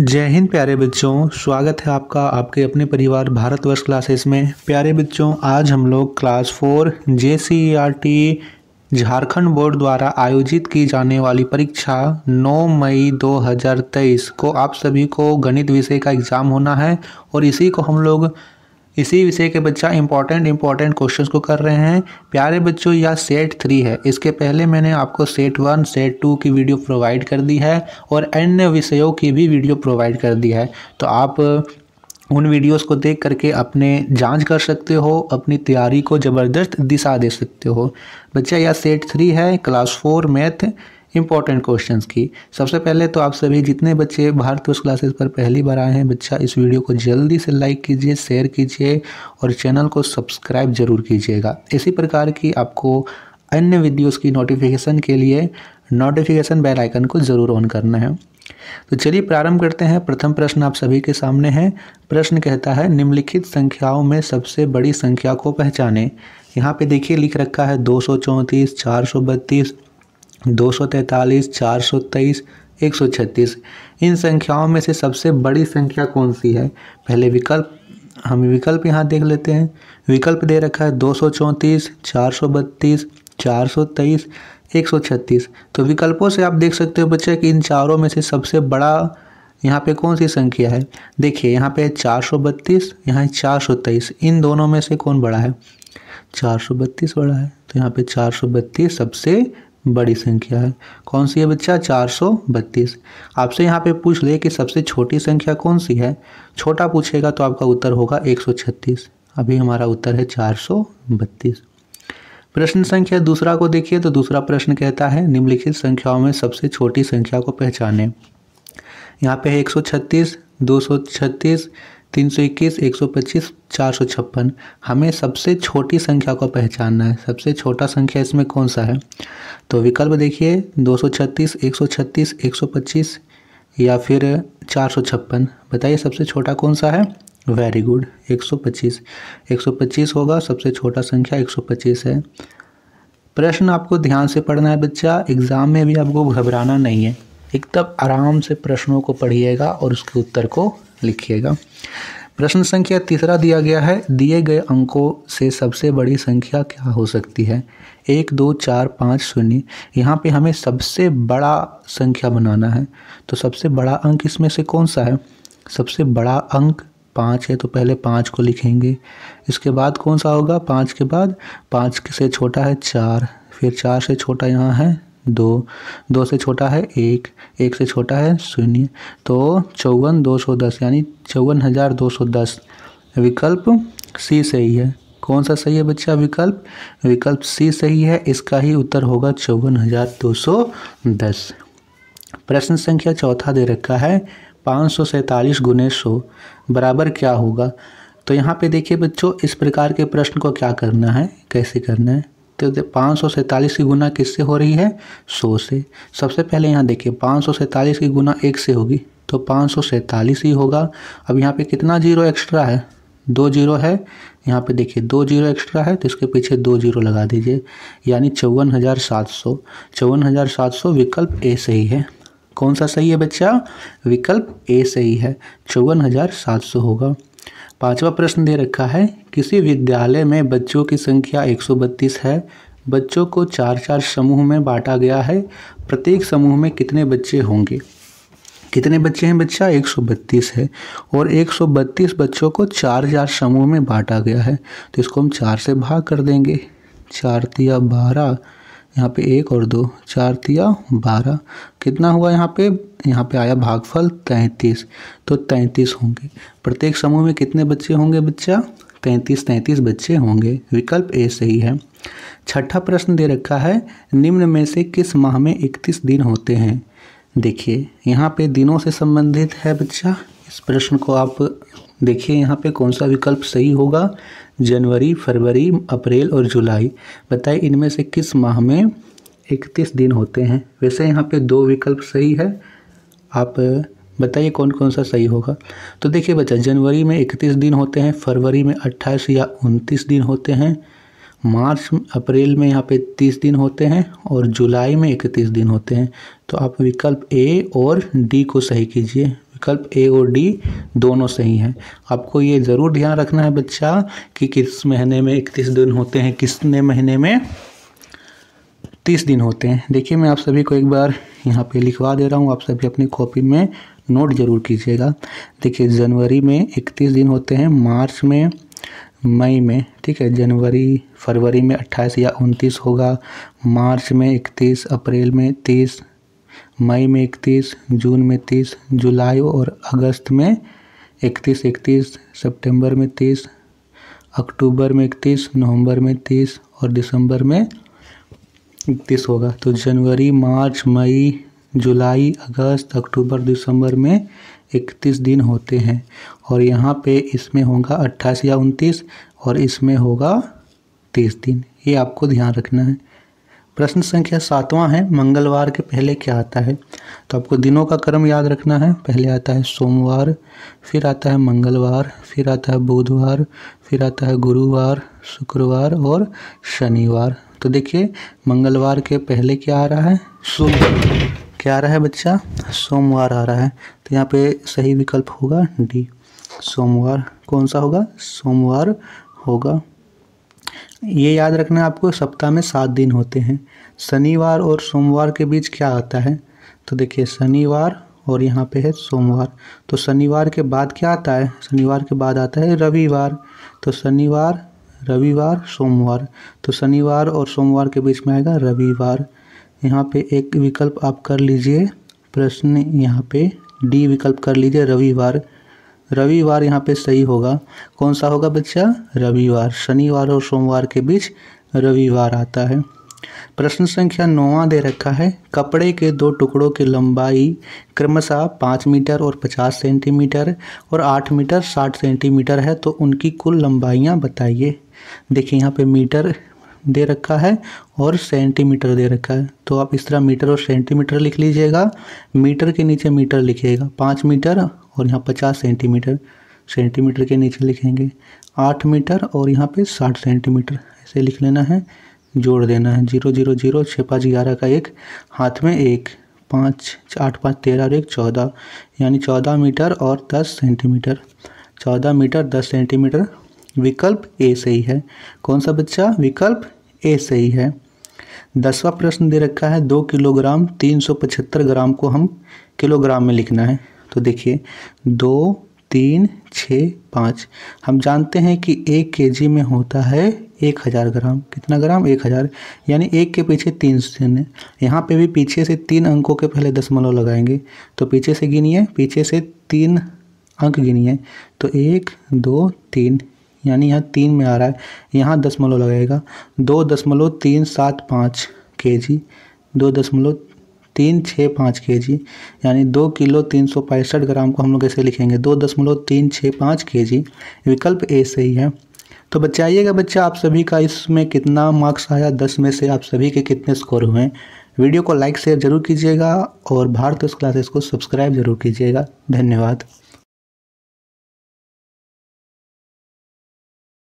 जय हिंद प्यारे बच्चों स्वागत है आपका आपके अपने परिवार भारतवर्ष क्लासेस में प्यारे बच्चों आज हम लोग class four J C R T Jharkhand board द्वारा आयोजित की जाने वाली परीक्षा 9 मई 2023 को आप सभी को गणित विषय का एग्ज़ाम होना है और इसी को हम लोग इसी विषय के बच्चा इंपॉर्टेंट इंपॉर्टेंट क्वेश्चंस को कर रहे हैं प्यारे बच्चों यह सेट थ्री है इसके पहले मैंने आपको सेट वन सेट टू की वीडियो प्रोवाइड कर दी है और अन्य विषयों की भी वीडियो प्रोवाइड कर दी है तो आप uh, उन वीडियोस को देख करके अपने जांच कर सकते हो अपनी तैयारी को ज़बरदस्त दिशा दे सकते हो बच्चा यह सेट थ्री है class four math important question की सबसे पहले तो आप सभी जितने बच्चे भारतवर्ष क्लासेस पर पहली बार आए हैं बच्चा इस वीडियो को जल्दी से लाइक कीजिए शेयर कीजिए और चैनल को सब्सक्राइब जरूर कीजिएगा इसी प्रकार की आपको अन्य वीडियोस की नोटिफिकेशन के लिए नोटिफिकेशन बेल आइकन को ज़रूर ऑन करना है तो चलिए प्रारंभ करते हैं प्रथम प्रश्न आप सभी के सामने है प्रश्न कहता है निम्नलिखित संख्याओं में सबसे बड़ी संख्या को पहचानें यहाँ पे देखिए लिख रखा है दो सौ चौंतीस चार सौ बत्तीस दो सौ तैंतालीस चार सौ तेईस एक सौ छत्तीस इन संख्याओं में से सबसे बड़ी संख्या कौन सी है पहले विकल्प हम विकल्प यहाँ देख लेते हैं विकल्प दे रखा है दो सौ चौंतीस चार सौ बत्तीस चार सौ तेईस एक सौ छत्तीस तो विकल्पों से आप देख सकते हो बच्चे कि इन चारों में से सबसे बड़ा यहाँ पे कौन सी संख्या है देखिए यहाँ पे चार सौ बत्तीस यहाँ चार सौ तेईस इन दोनों में से कौन बड़ा है चार सौ बत्तीस बड़ा है तो यहाँ पे चार सौ बत्तीस सबसे बड़ी संख्या है कौन सी है बच्चा चार सौ बत्तीस आपसे यहाँ पे पूछ ले कि सबसे छोटी संख्या कौन सी है छोटा पूछेगा तो आपका उत्तर होगा एक सौ छत्तीस अभी हमारा उत्तर है चार सौ बत्तीस प्रश्न संख्या दूसरा को देखिए तो दूसरा प्रश्न कहता है निम्नलिखित संख्याओं में सबसे छोटी संख्या को पहचाने यहाँ पे है एक सौ छत्तीस दो सौ छत्तीस तीन सौ इक्कीस एक सौ पच्चीस चार सौ छप्पन हमें सबसे छोटी संख्या को पहचानना है सबसे छोटा संख्या इसमें कौन सा है तो विकल्प देखिए दो सौ छत्तीस एक सौ छत्तीस एक सौ पच्चीस या फिर चार सौ छप्पन बताइए सबसे छोटा कौन सा है वेरी गुड एक सौ पच्चीस एक सौ पच्चीस होगा सबसे छोटा संख्या एक सौ पच्चीस है प्रश्न आपको ध्यान से पढ़ना है बच्चा एग्ज़ाम में भी आपको घबराना नहीं है एकदम आराम से प्रश्नों को पढ़िएगा और उसके उत्तर को लिखिएगा प्रश्न संख्या तीसरा दिया गया है दिए गए अंकों से सबसे बड़ी संख्या क्या हो सकती है एक दो चार पाँच शून्य यहाँ पे हमें सबसे बड़ा संख्या बनाना है तो सबसे बड़ा अंक इसमें से कौन सा है सबसे बड़ा अंक पाँच है तो पहले पाँच को लिखेंगे इसके बाद कौन सा होगा पाँच के बाद पाँच से छोटा है चार फिर चार से छोटा यहाँ है दो दो से छोटा है एक एक से छोटा है शून्य तो चौवन दो सौ दस यानी चौवन हज़ार दो सौ दस विकल्प सी सही है कौन सा सही है बच्चा विकल्प विकल्प सी सही है इसका ही उत्तर होगा चौवन हज़ार दो सौ दस प्रश्न संख्या चौथा दे रखा है पाँच सौ सैंतालीस गुने सौ बराबर क्या होगा तो यहाँ पे देखिए बच्चों इस प्रकार के प्रश्न को क्या करना है कैसे करना है तो पाँच सौ सैंतालीस की गुना किससे हो रही है सौ से सबसे पहले यहाँ देखिए पाँच सौ सैंतालीस की गुना एक से होगी तो पाँच सौ सैंतालीस ही होगा अब यहाँ पे कितना जीरो एक्स्ट्रा है दो जीरो है यहाँ पे देखिए दो जीरो एक्स्ट्रा है तो इसके पीछे दो जीरो लगा दीजिए यानी चौवन हज़ार सात सौ चौवन हज़ार सात सौ विकल्प ए सही है कौन सा सही है बच्चा विकल्प ए सही है चौवन हज़ार सात सौ होगा पांचवा प्रश्न दे रखा है किसी विद्यालय में बच्चों की संख्या 132 है बच्चों को चार चार समूह में बांटा गया है प्रत्येक समूह में कितने बच्चे होंगे कितने बच्चे हैं बच्चा 132 है और 132 बच्चों को चार चार समूह में बांटा गया है तो इसको हम चार से भाग कर देंगे चार तिया बारह यहाँ पे एक और दो चार तिया बारह कितना हुआ यहाँ पे यहाँ पे आया भागफल तैंतीस तो तैंतीस होंगे प्रत्येक समूह में कितने बच्चे होंगे बच्चा तैंतीस तैंतीस बच्चे होंगे विकल्प ए सही है छठा प्रश्न दे रखा है निम्न में से किस माह में इकतीस दिन होते हैं देखिए यहाँ पे दिनों से संबंधित है बच्चा इस प्रश्न को आप देखिए यहाँ पे कौन सा विकल्प सही होगा जनवरी फरवरी अप्रैल और जुलाई बताइए इनमें से किस माह में इकतीस दिन होते हैं वैसे यहाँ पे दो विकल्प सही है आप बताइए कौन कौन सा सही होगा तो देखिए बच्चा जनवरी में इकतीस दिन होते हैं फरवरी में अट्ठाईस या उनतीस दिन होते हैं मार्च अप्रैल में यहाँ पे तीस दिन होते हैं और जुलाई में इकतीस दिन होते हैं तो आप विकल्प ए और डी को सही कीजिए विकल्प ए और डी दोनों सही हैं आपको ये ज़रूर ध्यान रखना है बच्चा कि किस महीने में इकतीस दिन होते हैं किसने महीने में तीस दिन होते हैं देखिए मैं आप सभी को एक बार यहाँ पे लिखवा दे रहा हूँ आप सभी अपनी कॉपी में नोट ज़रूर कीजिएगा देखिए जनवरी में इकतीस दिन होते हैं मार्च में मई में ठीक है जनवरी फरवरी में अट्ठाईस या उनतीस होगा मार्च में इकतीस अप्रैल में तीस मई में इकतीस जून में तीस जुलाई और अगस्त में इकतीस इकतीस सितंबर में तीस अक्टूबर में इकतीस नवंबर में तीस और दिसंबर में इकतीस होगा तो जनवरी मार्च मई जुलाई अगस्त अक्टूबर दिसंबर में इकतीस दिन होते हैं और यहाँ पे इसमें होगा अट्ठाईस या उनतीस और इसमें होगा तीस दिन ये आपको ध्यान रखना है प्रश्न संख्या सातवां है मंगलवार के पहले क्या आता है तो आपको दिनों का क्रम याद रखना है पहले आता है सोमवार फिर आता है मंगलवार फिर आता है बुधवार फिर आता है गुरुवार शुक्रवार और शनिवार तो देखिए मंगलवार के पहले क्या आ रहा है सोमवार क्या आ रहा है बच्चा सोमवार आ रहा है तो यहाँ पे सही विकल्प होगा डी सोमवार कौन सा होगा सोमवार होगा ये याद रखना आपको सप्ताह में सात दिन होते हैं शनिवार और सोमवार के बीच क्या आता है तो देखिए शनिवार और यहाँ पे है सोमवार तो शनिवार के बाद क्या आता है शनिवार के बाद आता है रविवार तो शनिवार रविवार सोमवार तो शनिवार और सोमवार के बीच में आएगा रविवार यहाँ पे एक विकल्प आप कर लीजिए प्रश्न यहाँ पे डी विकल्प कर लीजिए रविवार रविवार यहाँ पे सही होगा कौन सा होगा बच्चा रविवार शनिवार और सोमवार के बीच रविवार आता है प्रश्न संख्या नौवा दे रखा है कपड़े के दो टुकड़ों की लंबाई क्रमशः पाँच मीटर और पचास सेंटीमीटर और आठ मीटर साठ सेंटीमीटर है तो उनकी कुल लंबाइयाँ बताइए देखिए यहाँ पे मीटर दे रखा है और सेंटीमीटर दे रखा है तो आप इस तरह मीटर और सेंटीमीटर लिख लीजिएगा मीटर के नीचे मीटर लिखिएगा पाँच मीटर और यहाँ पचास सेंटीमीटर सेंटीमीटर के नीचे लिखेंगे आठ मीटर और यहाँ पे साठ सेंटीमीटर ऐसे लिख लेना है जोड़ देना है जीरो जीरो जीरो छः पाँच ग्यारह का एक हाथ में एक पाँच आठ पाँच तेरह और एक चौदह यानी चौदह मीटर और दस सेंटीमीटर चौदह मीटर दस सेंटीमीटर विकल्प ए सही है कौन सा बच्चा विकल्प ए सही है दसवा प्रश्न दे रखा है दो किलोग्राम तीन सौ पचहत्तर ग्राम को हम किलोग्राम में लिखना है तो देखिए दो तीन छः पाँच हम जानते हैं कि एक के जी में होता है एक हज़ार ग्राम कितना ग्राम एक हज़ार यानी एक के पीछे तीन शून्य यहाँ पे भी पीछे से तीन अंकों के पहले दशमलव लगाएंगे तो पीछे से गिनिए पीछे से तीन अंक गिनिए तो एक दो तीन यानी यहाँ तीन में आ रहा है यहाँ दशमलव लगेगा दो दशमलव तीन सात पाँच के जी दो दशमलव तीन छः पाँच के जी यानी दो किलो तीन सौ पैंसठ ग्राम को हम लोग ऐसे लिखेंगे दो दशमलव तीन छः पाँच के जी विकल्प ए सही है तो बचाइएगा बच्चा आप सभी का इसमें कितना मार्क्स आया दस में से आप सभी के कितने स्कोर हुए वीडियो को लाइक शेयर जरूर कीजिएगा और भारत क्लासेस को सब्सक्राइब जरूर कीजिएगा धन्यवाद